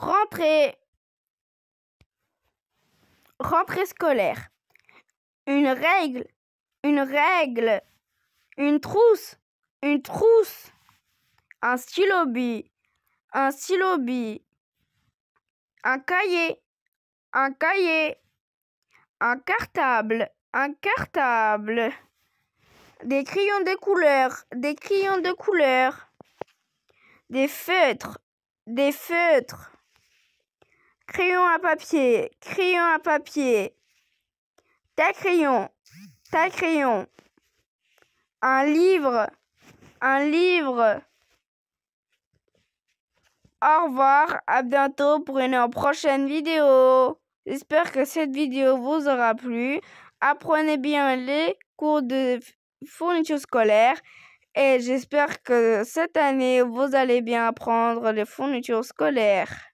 Rentrée. Rentrée scolaire. Une règle. Une règle. Une trousse. Une trousse. Un stylo Un stylo Un cahier. Un cahier. Un cartable. Un cartable. Des crayons de couleur. Des crayons de couleur. Des feutres. Des feutres. Crayon à papier, crayon à papier. Ta crayon, ta crayon. Un livre, un livre. Au revoir, à bientôt pour une prochaine vidéo. J'espère que cette vidéo vous aura plu. Apprenez bien les cours de fourniture scolaire et j'espère que cette année vous allez bien apprendre les fournitures scolaires.